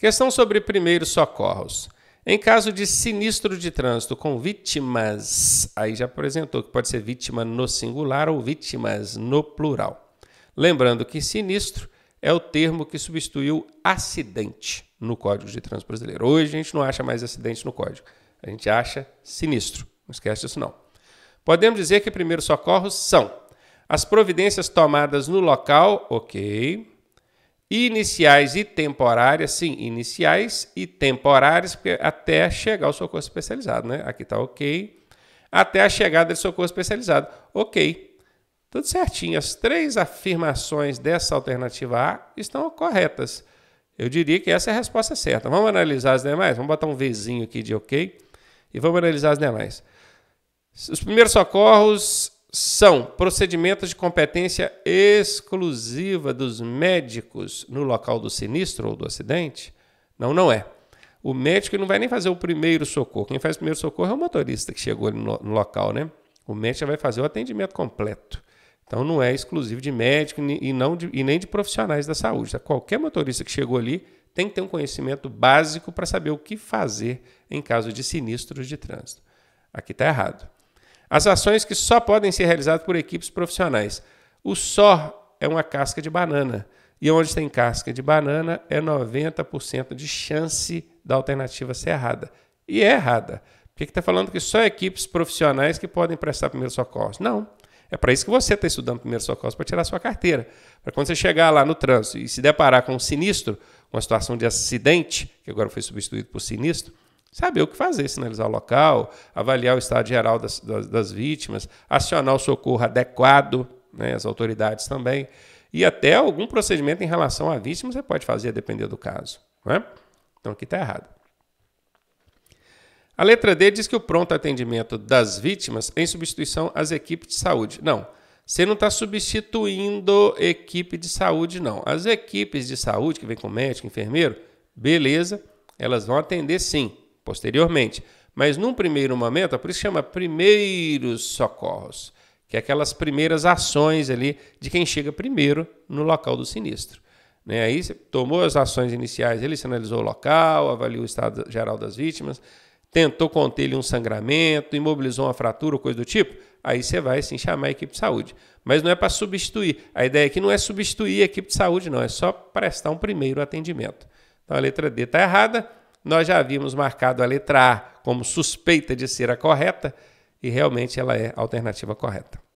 Questão sobre primeiros socorros. Em caso de sinistro de trânsito com vítimas, aí já apresentou que pode ser vítima no singular ou vítimas no plural. Lembrando que sinistro é o termo que substituiu acidente no Código de Trânsito Brasileiro. Hoje a gente não acha mais acidente no Código, a gente acha sinistro. Não esquece disso não. Podemos dizer que primeiros socorros são as providências tomadas no local, ok, iniciais e temporárias, sim, iniciais e temporárias, porque até chegar ao socorro especializado, né? Aqui está ok. Até a chegada de socorro especializado. Ok. Tudo certinho. As três afirmações dessa alternativa A estão corretas. Eu diria que essa é a resposta certa. Vamos analisar as demais? Vamos botar um Vzinho aqui de ok. E vamos analisar as demais. Os primeiros socorros são procedimentos de competência exclusiva dos médicos no local do sinistro ou do acidente? Não, não é. O médico não vai nem fazer o primeiro socorro. Quem faz o primeiro socorro é o motorista que chegou ali no, no local, né? O médico vai fazer o atendimento completo. Então não é exclusivo de médico e, não de, e nem de profissionais da saúde. Tá? Qualquer motorista que chegou ali tem que ter um conhecimento básico para saber o que fazer em caso de sinistros de trânsito. Aqui está errado. As ações que só podem ser realizadas por equipes profissionais. O só é uma casca de banana. E onde tem casca de banana é 90% de chance da alternativa ser errada. E é errada. Por que está falando que só equipes profissionais que podem prestar primeiro socorro? Não. É para isso que você está estudando primeiro socorro, para tirar sua carteira. Para quando você chegar lá no trânsito e se deparar com um sinistro, uma situação de acidente, que agora foi substituído por sinistro, Saber o que fazer, sinalizar o local, avaliar o estado geral das, das, das vítimas, acionar o socorro adequado, né, as autoridades também, e até algum procedimento em relação à vítima você pode fazer, dependendo do caso. Né? Então aqui está errado. A letra D diz que o pronto atendimento das vítimas é em substituição às equipes de saúde. Não, você não está substituindo equipe de saúde, não. As equipes de saúde, que vem com médico, enfermeiro, beleza, elas vão atender sim posteriormente. Mas num primeiro momento, a é por isso chama primeiros socorros, que é aquelas primeiras ações ali de quem chega primeiro no local do sinistro. Né? Aí você tomou as ações iniciais, ele sinalizou o local, avaliou o estado geral das vítimas, tentou conter-lhe um sangramento, imobilizou uma fratura ou coisa do tipo, aí você vai sim chamar a equipe de saúde. Mas não é para substituir. A ideia aqui não é substituir a equipe de saúde, não, é só prestar um primeiro atendimento. Então a letra D está errada nós já havíamos marcado a letra A como suspeita de ser a correta e realmente ela é a alternativa correta.